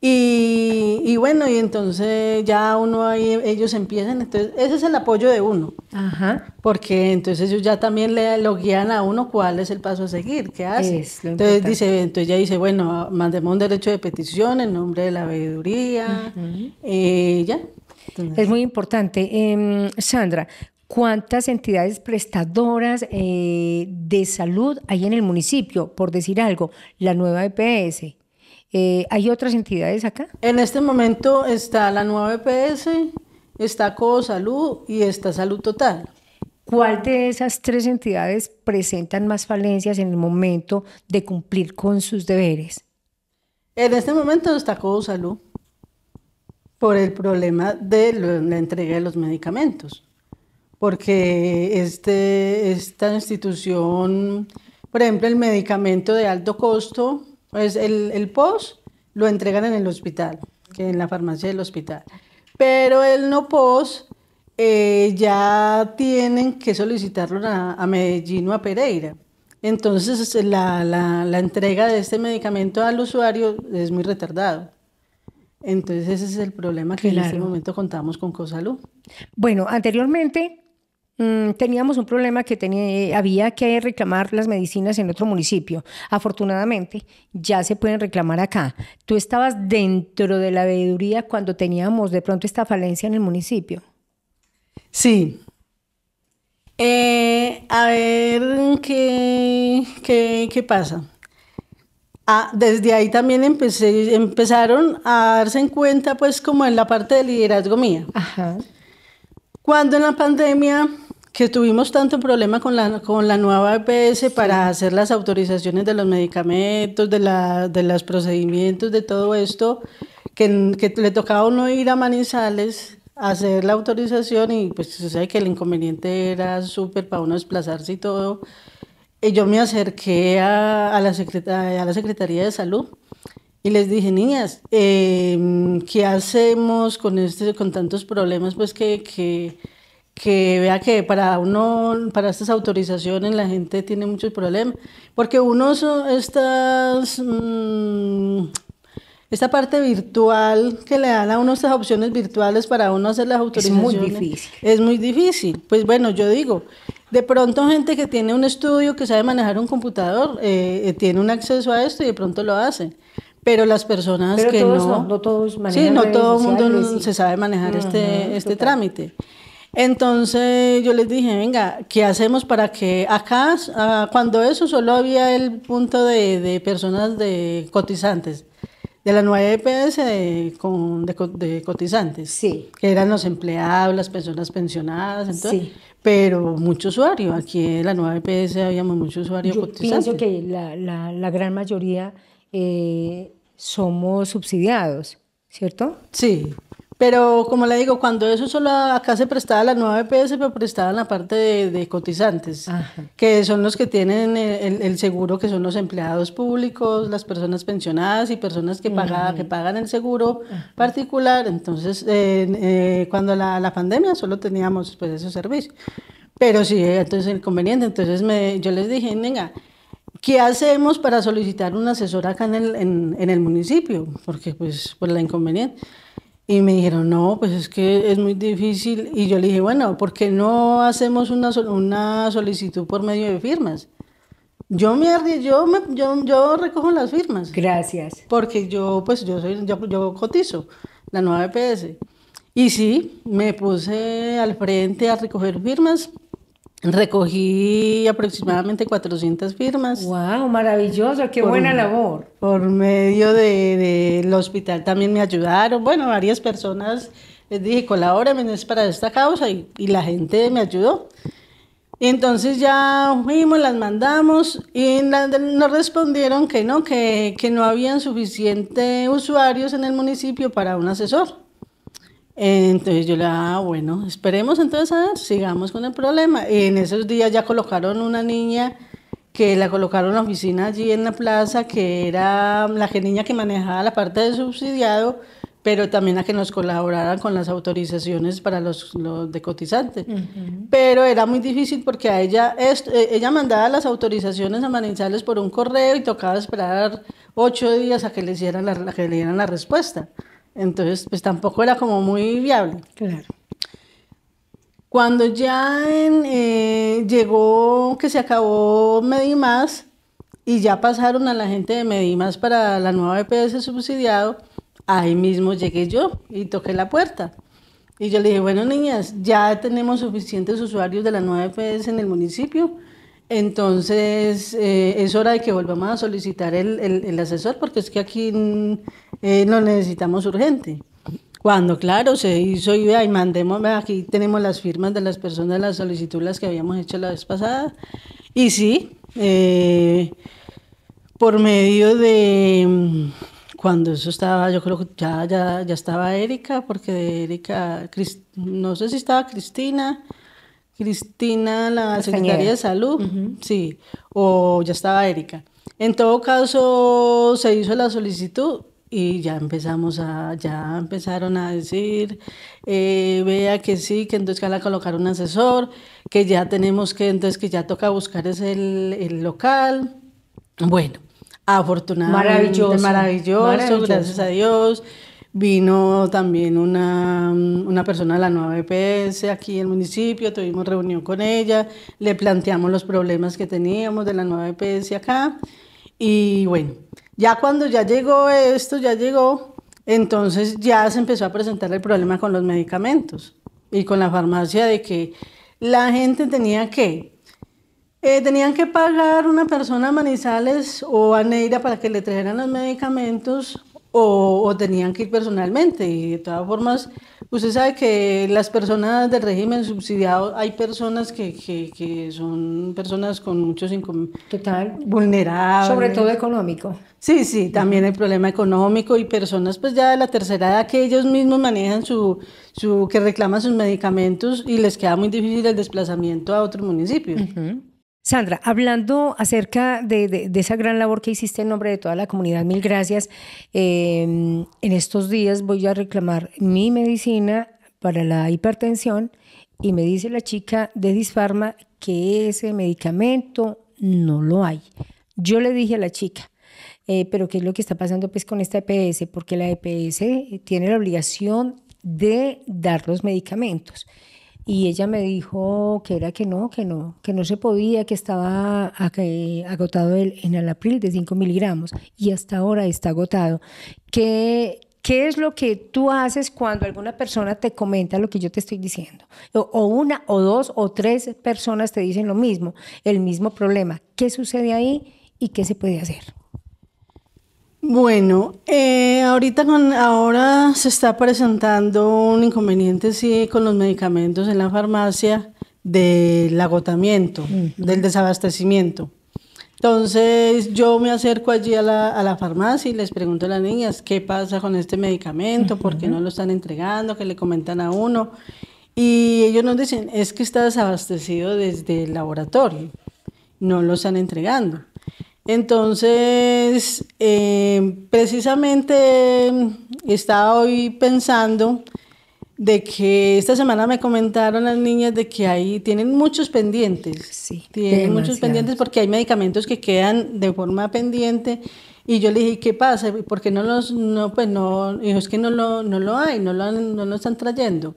Y, bueno, y entonces ya uno ahí, ellos empiezan, entonces ese es el apoyo de uno. Ajá. Porque entonces ellos ya también le, lo guían a uno cuál es el paso a seguir, qué hace. entonces dice, entonces ella dice, bueno, mandemos un derecho de petición en nombre de la veeduría, eh, ya. es muy
importante. Em, Sandra, ¿Cuántas entidades prestadoras eh, de salud hay en el municipio? Por decir algo, la nueva EPS,
eh, ¿Hay otras entidades acá? En este momento está la nueva EPS, está Salud y está Salud Total. ¿Cuál de esas tres entidades
presentan más falencias en el momento de cumplir con sus deberes?
En este momento está Salud por el problema de la entrega de los medicamentos, porque este, esta institución, por ejemplo, el medicamento de alto costo pues el, post lo entregan en el hospital, que en la farmacia del hospital. Pero el no POS eh, ya tienen que solicitarlo a, Medellín o a Pereira. Entonces la, entrega de este medicamento al usuario es muy retardado. Entonces ese es el problema que en este momento contamos con Cosalud.
Bueno, anteriormente Mm, teníamos un problema que tenía, eh, había que reclamar las medicinas en otro municipio. Afortunadamente, ya se pueden reclamar acá. ¿Tú estabas dentro de la veeduría cuando teníamos de pronto esta falencia en el municipio?
Sí. Eh, a ver qué, pasa. Ah, desde ahí también empecé, empezaron a darse en cuenta, pues, como en la parte de liderazgo mía. Ajá. Cuando en la pandemia que tuvimos tanto problema con la, con la nueva EPS para hacer las autorizaciones de los medicamentos, de, la, de los procedimientos, de todo esto, que, que le tocaba uno ir a Manizales a hacer la autorización y pues se sabe que el inconveniente era súper para uno desplazarse y todo. Y yo me acerqué a, a la a la Secretaría de Salud y les dije, niñas, em, ¿qué hacemos con, este, con tantos problemas pues que que vea que para uno, para estas autorizaciones la gente tiene muchos problemas, porque uno estas, mm, esta parte virtual que le dan a uno estas opciones virtuales para uno hacer las autorizaciones. Es muy difícil. Es muy difícil. Pues bueno, yo digo, de pronto gente que tiene un estudio, que sabe manejar un computador, eh, eh, tiene un acceso a esto y de pronto lo hace pero las personas que no, no, todos manejan sí no todo el mundo se sabe manejar este este trámite entonces yo les dije, venga, ¿qué hacemos para que acá, ah, cuando eso solo había el punto de, personas de cotizantes, de la nueva EPS de, con, de, cotizantes, sí. que eran los empleados, las personas pensionadas, entonces, sí. pero mucho usuario. Aquí en la nueva EPS habíamos mucho usuario Yo cotizante. Pienso que
la, gran mayoría eh,
somos subsidiados, ¿cierto? Sí. Pero como le digo, cuando eso solo acá se prestaba la nueva EPS, pero prestaba la parte de, cotizantes, que son los que tienen el, seguro, que son los empleados públicos, las personas pensionadas y personas que, que pagan el seguro particular. Entonces, eh, cuando la, pandemia solo teníamos pues, servicio. servicio. Pero sí, entonces el inconveniente, Entonces me, yo les dije, venga, ¿qué hacemos para solicitar un asesor acá en el, en, en el municipio? Porque pues por la inconveniente. Y me dijeron, no, pues es que es muy difícil. Y yo le dije, bueno, ¿por qué no hacemos una, una solicitud por medio de firmas? Yo me, yo, yo, yo recojo las firmas. Gracias. Porque yo, pues, yo, soy, yo, yo cotizo la nueva EPS. Y sí, me puse al frente a recoger firmas Recogí aproximadamente 400 firmas. ¡Wow! Maravilloso, qué buena labor. Por medio del de, hospital también me ayudaron. Bueno, varias personas les dije, colabórenme, es para esta causa y, la gente me ayudó. Y entonces ya fuimos, las mandamos y nos respondieron que no, que, que no habían suficiente usuarios en el municipio para un asesor. Entonces yo le ah, bueno, esperemos entonces sigamos con el problema. Y En esos días ya colocaron una niña que la colocaron en la oficina allí en la plaza, que era la niña que manejaba la parte de subsidiado, pero también a que nos colaboraran con las autorizaciones para los, los de cotizantes. Pero era muy difícil porque a ella, eh, ella mandaba las autorizaciones a Manizales por un correo y tocaba esperar ocho días a que le, la, a que le dieran la respuesta. Entonces, pues tampoco era como muy viable. Claro. Cuando ya eh, llegó que se acabó Medimás y ya pasaron a la gente de Medimás para la nueva EPS subsidiado, ahí mismo llegué yo y toqué la puerta. Y yo le dije, bueno niñas, ya tenemos suficientes usuarios de la nueva EPS en el municipio, entonces, eh, es hora de que volvamos a solicitar el, asesor porque es que aquí mm, eh, lo necesitamos urgente. Cuando, claro, se hizo y y mandemos, aquí tenemos las firmas de las personas, las solicitudes que habíamos hecho la vez pasada. Y sí, eh, por medio de mm, cuando eso estaba, yo creo que ya, ya estaba Erika, porque de Erika, no sé si estaba Cristina, Cristina, la secretaria de salud, sí, o ya estaba Erika. En todo caso, se hizo la solicitud y ya empezamos a, ya empezaron a decir, eh, vea que sí, que entonces que a colocar un asesor, que ya tenemos que, entonces que ya toca buscar ese el, local. Bueno, afortunadamente, maravilloso, maravilloso, maravilloso, gracias a Dios. Vino también mm, una, persona de la nueva EPS aquí en el municipio, tuvimos reunión con ella, le planteamos los problemas que teníamos de la nueva EPS acá. Y bueno, ya cuando ya llegó esto, ya llegó, entonces ya se empezó a presentar el problema con los medicamentos y con la farmacia de que la gente tenía que eh, tenían que pagar una persona a Manizales o a Neira para que le trajeran los medicamentos o, tenían que ir personalmente. Y de todas formas, usted sabe que las personas del régimen subsidiado, hay personas que, son personas con muchos Total. vulnerables. Sobre todo económico. Sí, sí, también el problema económico y personas pues ya de la tercera edad que ellos mismos manejan su, su que reclaman sus medicamentos y les queda muy difícil el desplazamiento a otro municipio. Sandra,
hablando acerca de, esa gran labor que hiciste en nombre de toda la comunidad, mil gracias. Em, en estos días voy a reclamar mi medicina para la hipertensión y me dice la chica de Disfarma que ese medicamento no lo hay. Yo le dije a la chica, eh, pero ¿qué es lo que está pasando pues con esta EPS? Porque la EPS tiene la obligación de dar los medicamentos y ella me dijo que era que no, que no, que no se podía, que estaba agotado en el april de 5 miligramos y hasta ahora está agotado. ¿Qué, ¿Qué es lo que tú haces cuando alguna persona te comenta lo que yo te estoy diciendo? o una, o dos, o tres personas te dicen lo mismo, el mismo problema. ¿Qué sucede ahí y qué se puede hacer?
Bueno, eh, ahorita ahora se está presentando un inconveniente sí, con los medicamentos en la farmacia del agotamiento, del desabastecimiento. Entonces yo me acerco allí a la, farmacia y les pregunto a las niñas qué pasa con este medicamento, por qué no lo están entregando, que le comentan a uno. Y ellos nos dicen, es que está desabastecido desde el laboratorio, no lo están entregando. Entonces, eh, precisamente estaba hoy pensando de que esta semana me comentaron las niñas de que ahí tienen muchos pendientes. Tienen muchos pendientes porque hay medicamentos que quedan de forma pendiente. Y yo le dije, ¿qué pasa? ¿Por no los, no, pues no, dijo, es que no lo, no lo hay, no lo, no lo están trayendo.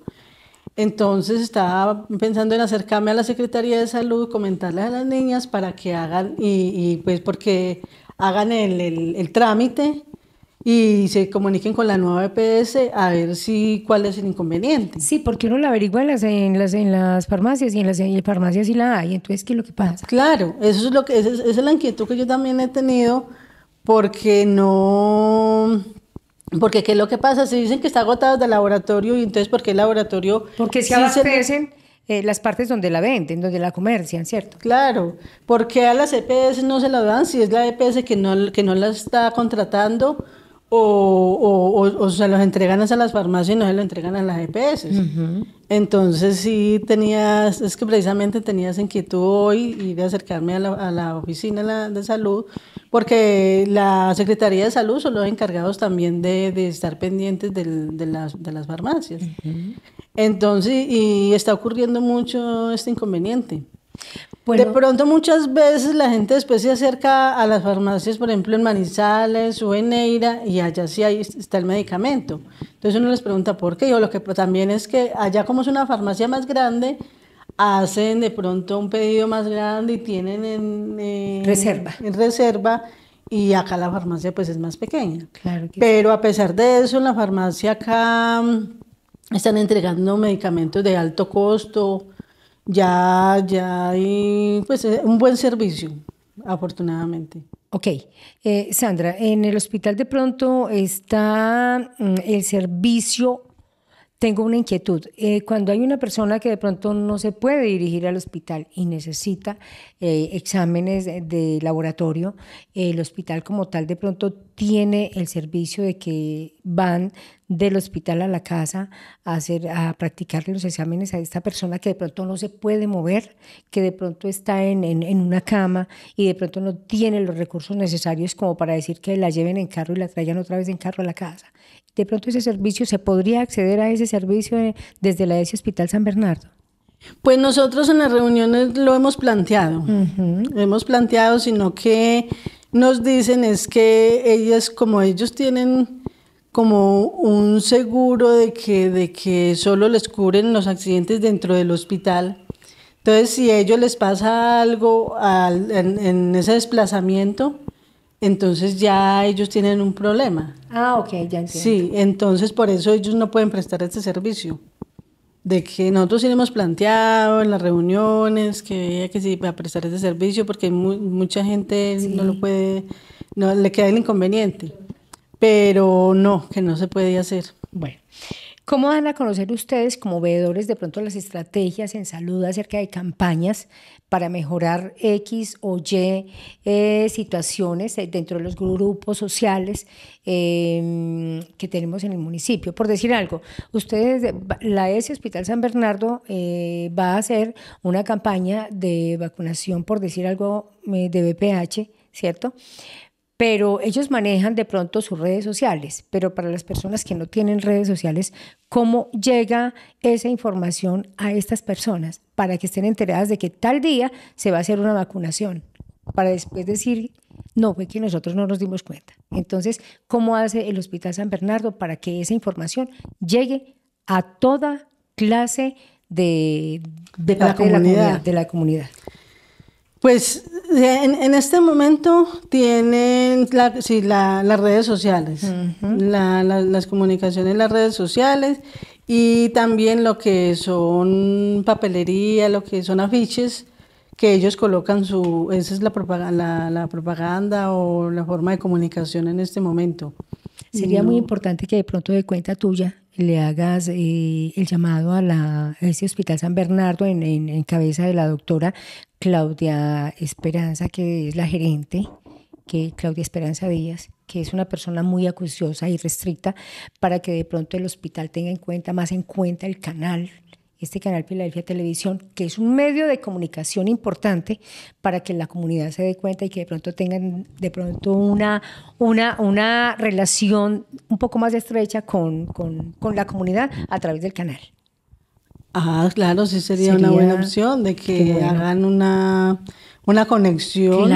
Entonces estaba pensando en acercarme a la Secretaría de Salud, comentarle a las niñas para que hagan, y, pues porque hagan el, trámite y se comuniquen con la nueva EPS a ver si cuál es el inconveniente. Sí, porque uno la averigua
en las, en las, farmacias y en las farmacias sí la hay, entonces ¿qué es lo que pasa? Claro, eso
es lo que, esa es la inquietud que yo también he tenido porque no, porque qué es lo que pasa, se dicen que está agotada de laboratorio y entonces ¿por qué el laboratorio? Porque si eh, las partes donde la venden, donde la comercian, ¿cierto? Claro, porque a las EPS no se la dan si es la EPS que no, que no la está contratando o, o, o, se los entregan a las farmacias y no se los entregan a las EPS. Entonces sí tenías, es que precisamente tenías inquietud hoy y de acercarme a la, oficina de salud, porque la Secretaría de Salud son los encargados también de, de estar pendientes de, las, farmacias. Entonces, y está ocurriendo mucho este inconveniente de pronto muchas veces la gente después se acerca a las farmacias, por ejemplo en Manizales o en Neira, y allá sí ahí está el medicamento. Entonces uno les pregunta por qué, o lo que también es que allá como es una farmacia más grande, hacen de pronto un pedido más grande y tienen en, reserva. En reserva y acá la farmacia pues es más pequeña. Claro Pero a pesar de eso, en la farmacia acá mm, están entregando medicamentos de alto costo, ya, ya hay pues, eh, un buen servicio, afortunadamente. Ok, eh, Sandra, en el hospital de pronto
está mm, el servicio tengo una inquietud. Eh, cuando hay una persona que de pronto no se puede dirigir al hospital y necesita eh, exámenes de, laboratorio, el hospital como tal de pronto tiene el servicio de que van del hospital a la casa a, hacer, a practicarle los exámenes a esta persona que de pronto no se puede mover, que de pronto está en una cama y de pronto no tiene los recursos necesarios como para decir que la lleven en carro y la traigan otra vez en carro a la casa de pronto ese servicio, ¿se podría acceder a ese servicio eh, desde la ESI Hospital
San Bernardo? Pues nosotros en las reuniones lo hemos planteado, lo hemos planteado, sino que nos dicen es que ellas, como ellos tienen como un seguro de que, de que solo les cubren los accidentes dentro del hospital, entonces si a ellos les pasa algo en ese desplazamiento, entonces ya ellos tienen un problema. Ah, ok, ya entiendo. Sí, entonces por eso ellos no pueden prestar este servicio. De que nosotros sí hemos planteado en las reuniones, que que sí prestar este servicio, porque mucha gente no lo puede, no le queda el inconveniente. Pero no, que no se puede hacer. Bueno,
¿Cómo dan a conocer ustedes como veedores de pronto las estrategias en salud acerca de campañas para mejorar X o Y eh, situaciones dentro de los grupos sociales em, que tenemos en el municipio? Por decir algo, ustedes, la S Hospital San Bernardo eh, va a hacer una campaña de vacunación, por decir algo, eh, de BPH, ¿cierto? pero ellos manejan de pronto sus redes sociales, pero para las personas que no tienen redes sociales, ¿cómo llega esa información a estas personas para que estén enteradas de que tal día se va a hacer una vacunación? Para después decir, no, fue que nosotros no nos dimos cuenta. Entonces, ¿cómo hace el Hospital San Bernardo para que esa información llegue a toda clase de, de, la, comunidad. de la comunidad?
Pues eh, en, este momento tienen las redes sociales, las comunicaciones, las redes sociales y también lo que son papelería, lo que son afiches, que ellos colocan su, esa es la propaganda, la, propaganda o la forma de comunicación en este momento. Sería muy
importante que de pronto de cuenta tuya le hagas eh, el llamado a, la, Hospital San Bernardo en, en, cabeza de la doctora Claudia Esperanza, que es la gerente, que Claudia Esperanza Díaz, que es una persona muy acuciosa y restricta, para que de pronto el hospital tenga en cuenta, más en cuenta el canal este canal Filadelfia Televisión, que es un medio de comunicación importante para que la comunidad se dé cuenta y que de pronto tengan de pronto una, una, una relación un poco más estrecha con, la comunidad a través del canal.
Ah, claro, sí sería, una buena opción de que hagan una una conexión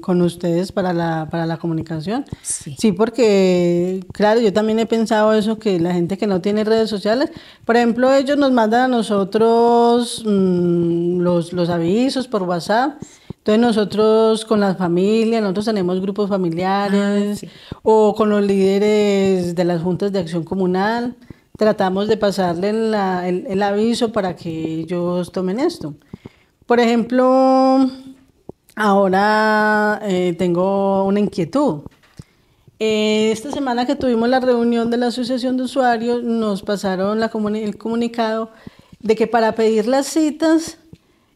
con, ustedes para la, para la comunicación. Sí. porque, claro, yo también he pensado eso, que la gente que no tiene redes sociales, por ejemplo, ellos nos mandan a nosotros mm, los, avisos por WhatsApp. Entonces nosotros con las familias, nosotros tenemos grupos familiares ah, o con los líderes de las juntas de acción comunal, tratamos de pasarle el, el, aviso para que ellos tomen esto. Por ejemplo, ahora eh, tengo una inquietud. Eh, esta semana que tuvimos la reunión de la Asociación de Usuarios, nos pasaron el comunicado de que para pedir las citas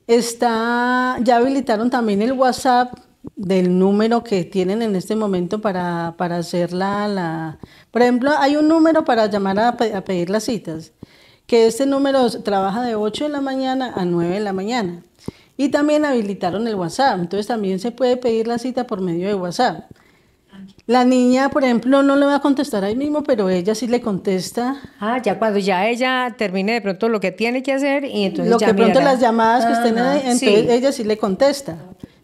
está, ya habilitaron también el WhatsApp del número que tienen en este momento para, para hacer la, Por ejemplo, hay un número para llamar a, a, pedir las citas, que este número trabaja de 8 de la mañana a 9 de la mañana. Y también habilitaron el WhatsApp, entonces también se puede pedir la cita por medio de WhatsApp. La niña, por ejemplo, no le va a contestar ahí mismo, pero ella sí le contesta. Ah, ya cuando ya ella termine de pronto lo que tiene que hacer y entonces lo que pronto las llamadas que estén ahí, entonces ella sí le contesta.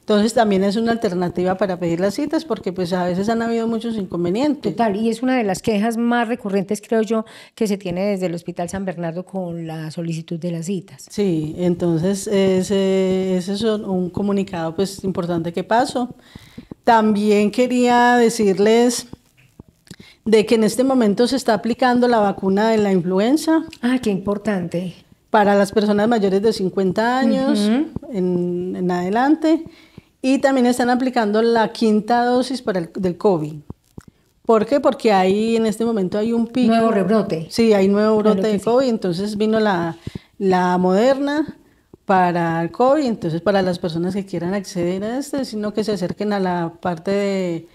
Entonces también es una alternativa para pedir las citas porque pues a veces han habido muchos inconvenientes.
Total, y es una de las quejas más recurrentes, creo yo, que se tiene desde el Hospital San Bernardo con la
solicitud de las citas. Sí, entonces ese, es un comunicado pues importante que pasó. También quería decirles de que en este momento se está aplicando la vacuna de la influenza. Ah, qué importante. Para las personas mayores de 50 años en, en adelante. Y también están aplicando la quinta dosis para el, del COVID. ¿Por qué? Porque ahí en este momento hay un pico. Nuevo rebrote. Sí, hay nuevo brote de COVID. Entonces vino la, la moderna para el COVID. Entonces, para las personas que quieran acceder a este, sino que se acerquen a la parte de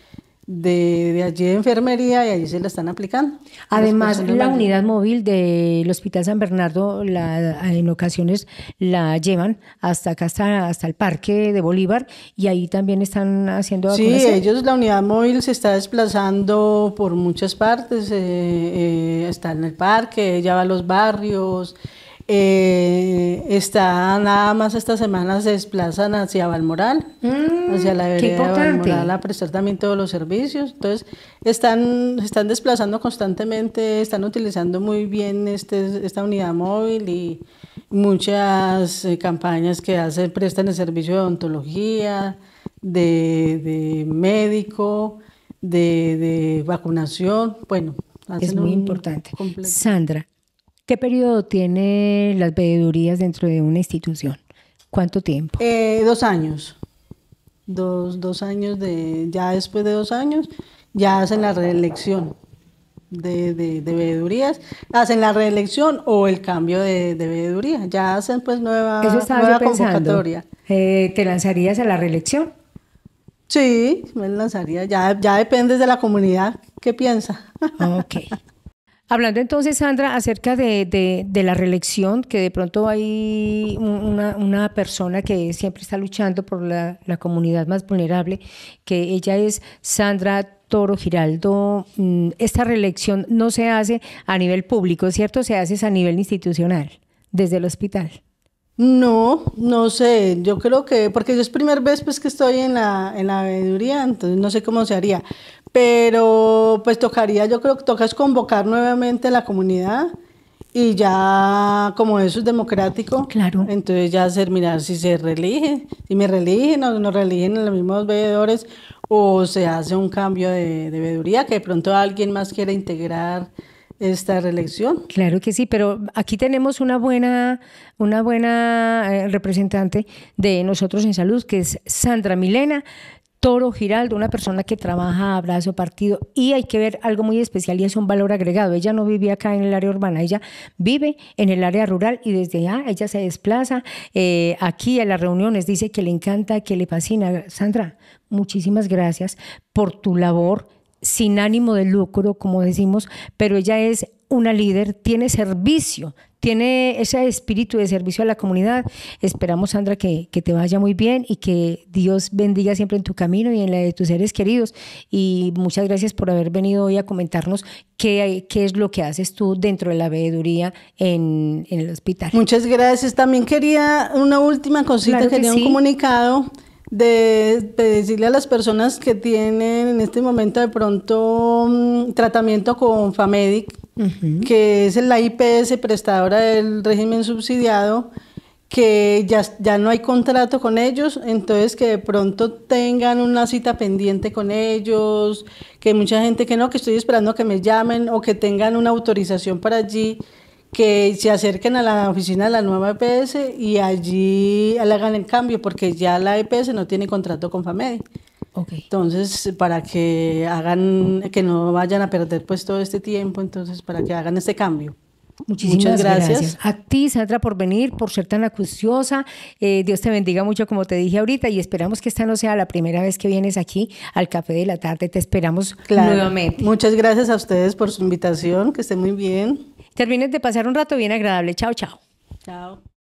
de, de, allí de enfermería y allí se la están aplicando. Además, la unidad
móvil del Hospital San Bernardo la, en ocasiones la llevan hasta hasta, el Parque de Bolívar y ahí también están haciendo Sí, ellos,
la unidad móvil se está desplazando por muchas partes, eh, eh, está en el parque, ya va a los barrios. Eh, está nada más esta semana se desplazan hacia Valmoral, mm, hacia la vereda de Valmoral a prestar también todos los servicios. Entonces, están, están desplazando constantemente, están utilizando muy bien este, esta unidad móvil y muchas eh, campañas que hacen, prestan el servicio de odontología, de, médico, de, vacunación. Bueno, es muy importante.
Sandra, ¿Qué periodo tiene las veedurías dentro de una institución? ¿Cuánto tiempo?
Eh, dos años. Dos, dos, años de, ya después de dos años, ya hacen la reelección de, de, de veedurías, hacen la reelección o el cambio de, de veeduría, ya hacen pues nueva, nueva convocatoria. Eh, ¿Te lanzarías a la reelección? Sí, me lanzaría, ya, ya depende de la comunidad, ¿qué piensa? Ok.
Hablando entonces, Sandra, acerca de, la reelección, que de pronto hay una, persona que siempre está luchando por la, comunidad más vulnerable, que ella es Sandra Toro Giraldo, mm, esta reelección no se hace a nivel público, ¿cierto? Se hace a nivel institucional, desde el hospital.
No, no sé, yo creo que, porque yo es primera vez pues que estoy en la, en la veeduría, entonces no sé cómo se haría, pero pues tocaría, yo creo que toca convocar nuevamente a la comunidad y ya como eso es democrático, claro. entonces ya hacer mirar si se reeligen, si me reeligen o no reeligen los mismos veedores o se hace un cambio de, de veeduría que de pronto alguien más quiera integrar esta reelección. Claro que sí, pero aquí tenemos una
buena, una buena eh, representante de nosotros en salud, que es Sandra Milena. Toro Giraldo, una persona que trabaja a brazo partido y hay que ver algo muy especial y es un valor agregado. Ella no vivía acá en el área urbana, ella vive en el área rural y desde allá ella se desplaza eh, aquí a las reuniones, dice que le encanta, que le fascina. Sandra, muchísimas gracias por tu labor sin ánimo de lucro, como decimos, pero ella es una líder, tiene servicio, tiene ese espíritu de servicio a la comunidad. Esperamos, Sandra, que, te vaya muy bien y que Dios bendiga siempre en tu camino y en la de tus seres queridos. Y muchas gracias por haber venido hoy a comentarnos qué, qué es lo que haces tú dentro de la veeduría en, el hospital.
Muchas gracias. También quería una última cosita, que quería un comunicado de, decirle a las personas que tienen en este momento de pronto mm, tratamiento con FAMEDIC, que es la IPS prestadora del régimen subsidiado, que ya, ya no hay contrato con ellos, entonces que de pronto tengan una cita pendiente con ellos, que mucha gente que no, que estoy esperando que me llamen o que tengan una autorización para allí que se acerquen a la oficina de la nueva EPS y allí le hagan el cambio, porque ya la EPS no tiene contrato con FAMEDI. Entonces, para que hagan, que no vayan a perder pues todo este tiempo, entonces para que hagan este cambio.
Muchísimas gracias. A ti, Sandra, por venir, por ser tan acuciosa. Eh, Dios te bendiga mucho, como te dije ahorita, y esperamos que esta no sea la primera vez que vienes aquí al Café de la Tarde. Te esperamos nuevamente.
Muchas gracias a ustedes por su invitación. Que estén muy bien. Termines de pasar un rato bien agradable. Chao, chao. Chao.